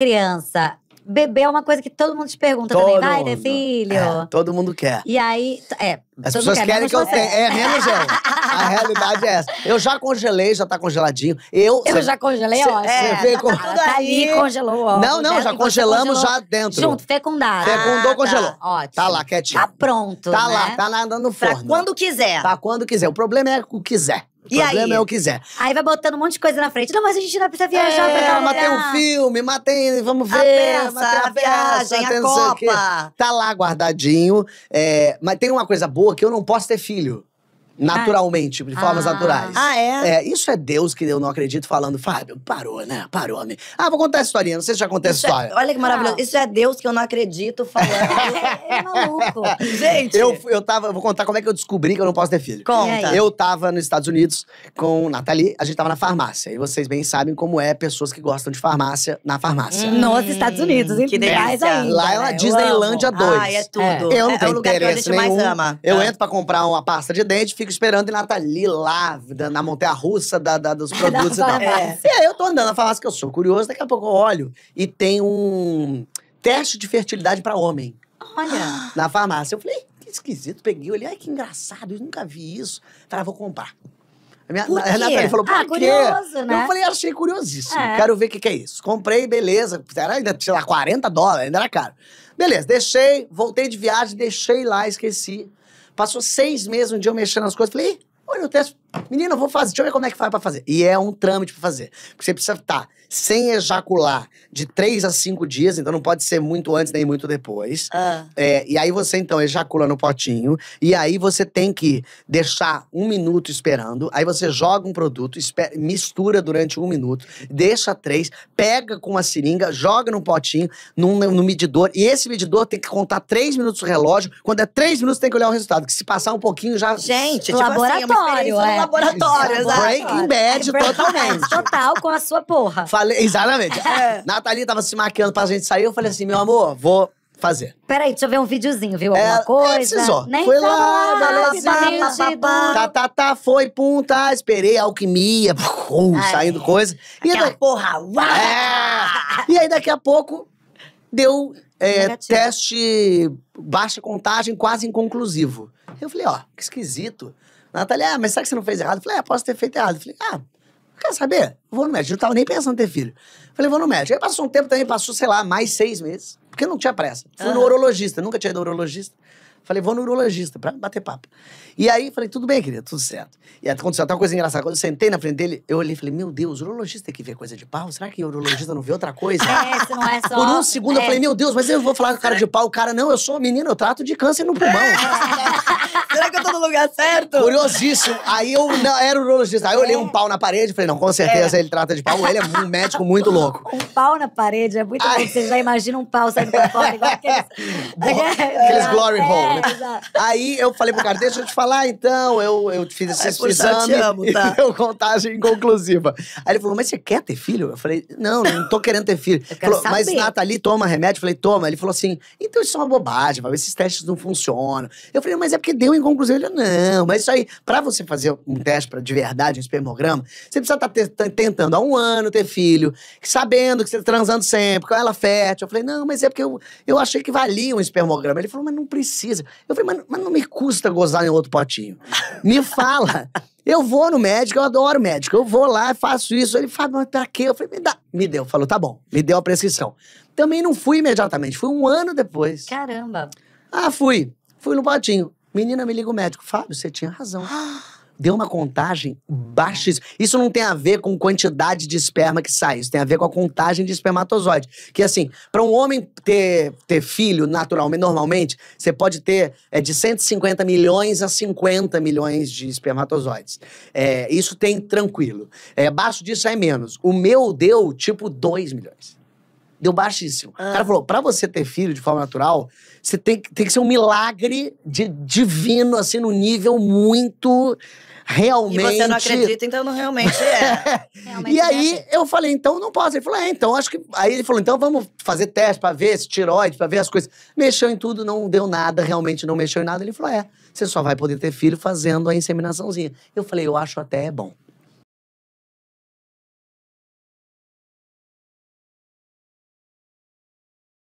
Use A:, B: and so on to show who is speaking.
A: criança. Bebê é uma coisa que todo mundo te pergunta todo também. Vai né, filho? É, todo mundo quer. E aí, é. As pessoas quer, querem que eu tenha. É, menos eu. A realidade é essa. Eu já congelei, já tá congeladinho. Eu, eu cê, já congelei, ó. É, você tá, aí ali, congelou, ó. Não, não, já congelamos já dentro. Junto, fecundado. Fecundou, ah, congelou. Tá, ótimo. Tá lá, quietinho. Tá pronto, Tá né? lá, tá lá andando no forno. Pra quando quiser. Tá quando quiser. O problema é o quiser. O e problema aí? é o quiser. Aí vai botando um monte de coisa na frente. Não, mas a gente não precisa viajar é, pra tal matei um filme, matem, vamos ver. A peça, a peça, viagem, a Copa. Tá lá guardadinho. É, mas tem uma coisa boa que eu não posso ter filho naturalmente, de formas ah. naturais. Ah, é? é? Isso é Deus que eu não acredito falando, Fábio, parou, né? Parou, amigo Ah, vou contar a historinha, não sei se já contei isso a é- história. É, olha que maravilhoso. Ah. Isso é Deus que eu não acredito falando. é, é maluco. Gente. Eu, eu tava, eu vou contar como é que eu descobri que eu não posso ter filho. Conta. Eu tava nos Estados Unidos com Nathalie, a gente tava na farmácia. E vocês bem sabem como é pessoas que gostam de farmácia na farmácia. Hum, Nos Estados Unidos, hein? Que demais aí Lá é uma né? 2. Ah, é tudo. Eu não tenho interesse nenhum. Eu entro pra comprar uma pasta de dente, fico fica esperando e Nathalie lá, na montanha russa da, da dos produtos da e tal. É. E aí eu tô andando na farmácia, que eu sou curioso, daqui a pouco eu olho e tem um teste de fertilidade para homem. Olha. Na farmácia. Eu falei, que esquisito. Peguei, olhei, ai, que engraçado, eu nunca vi isso. Falei, ah, vou comprar. A minha, A Nathalie falou, ah, por ah, quê? curioso, né? Eu falei, ah, achei curiosíssimo. É. Quero ver o que, que, é isso. Comprei, beleza. Era ainda, sei lá, 40 dólares, ainda era caro. Beleza, deixei, voltei de viagem, deixei lá, esqueci. Passou seis meses um dia eu mexendo nas coisas, falei, olha o texto, Menina, vou fazer. Deixa eu ver como é que faz pra fazer. E é um trâmite pra fazer. Porque você precisa estar tá sem ejacular de 3 a 5 dias, então não pode ser muito antes nem muito depois. Ah. É, e aí você, então, ejacula no potinho. E aí você tem que deixar um minuto esperando. Aí você joga um produto, espera, mistura durante um minuto, deixa três, pega com uma seringa, joga no potinho, num, no medidor. E esse medidor tem que contar 3 minutos o relógio. Quando é 3 minutos, tem que olhar o resultado. Que se passar um pouquinho já. Gente, é tipo laboratório, assim, é laboratório, exato. Breaking é Bad, totalmente. Total, com a sua porra. Falei, exatamente. É. Nathalie tava se maquiando pra gente sair, eu falei assim, meu amor, vou fazer. Peraí, deixa eu ver um videozinho, viu? Alguma é, é coisa? precisou. Nem foi lá, belezinha. Tá, tá, tá, foi, punta. Esperei alquimia, pum, saindo coisa. E daí, porra, uau! É. E aí, daqui a pouco, deu é, teste, baixa contagem, quase inconclusivo. Eu falei, ó, que esquisito. A Natália, ah, mas será que você não fez errado? Eu falei, ah, posso ter feito errado. Eu falei, ah, quer saber? Eu vou no médico. Eu não tava nem pensando em ter filho. Eu falei, vou no médico. Aí passou um tempo também, passou, sei lá, mais seis meses. Porque não tinha pressa. Fui uhum. no urologista, nunca tinha ido ao urologista. Falei, vou no urologista pra bater papo. E aí, falei, tudo bem, querida, tudo certo. E aconteceu até uma coisa engraçada. Quando eu sentei na frente dele, eu olhei e falei, meu Deus, urologista tem é que ver coisa de pau? Será que o urologista não vê outra coisa? É, se não é só... Por um segundo é. eu falei, meu Deus, mas eu vou falar com o cara de pau. O cara, não, eu sou menino, eu trato de câncer no pulmão. Será que eu tô no lugar certo? Curiosíssimo. Aí eu não, era urologista. Aí eu olhei é. um pau na parede e falei, não, com certeza é. ele trata de pau. Ele é um médico muito louco. Um pau na parede é muito Ai. bom. Você já imagina um pau saindo pra fora, igual aqueles... Bom, aqueles é, glory é, hole. Né? Aí eu falei pro cara, deixa eu te falar então, eu, eu fiz esse é, exame. Eu te amo, tá? Deu contagem inconclusiva. Aí ele falou, mas você quer ter filho? Eu falei, não, não tô querendo ter filho. Falou, mas Nathalie toma remédio? Eu falei, toma. Ele falou assim, então isso é uma bobagem, esses testes não funcionam. Eu falei, mas é porque deu em conclusão. Ele, não, mas isso aí, para você fazer um teste pra, de verdade, um espermograma, você precisa tá estar tá tentando há um ano ter filho, sabendo que você tá transando sempre, com ela fértil. Eu falei, não, mas é porque eu, eu achei que valia um espermograma. Ele falou, mas não precisa. Eu falei, mas, mas não me custa gozar em outro potinho. Me fala. Eu vou no médico, eu adoro médico. Eu vou lá, faço isso. Ele fala, mas pra quê? Eu falei, me dá. Me deu. Falou, tá bom. Me deu a prescrição. Também não fui imediatamente, fui um ano depois. Caramba. Ah, fui. Fui no potinho. Menina, me liga o médico. Fábio, você tinha razão. Deu uma contagem baixíssima. Isso não tem a ver com quantidade de esperma que sai, isso tem a ver com a contagem de espermatozoide. Que assim, para um homem ter, ter filho naturalmente, normalmente, você pode ter é, de 150 milhões a 50 milhões de espermatozoides. É, isso tem tranquilo. É, abaixo disso é menos. O meu deu tipo 2 milhões. Deu baixíssimo. Ah. O cara ah. falou: pra você ter filho de forma natural, você tem, tem que ser um milagre de, divino, assim, no nível muito realmente. E você não acredita, então não realmente é. realmente e é aí é. eu falei, então não posso. Ele falou, é, então acho que. Aí ele falou, então vamos fazer teste pra ver se tiroide, pra ver as coisas. Mexeu em tudo, não deu nada, realmente não mexeu em nada. Ele falou, é, você só vai poder ter filho fazendo a inseminaçãozinha. Eu falei, eu acho até é bom.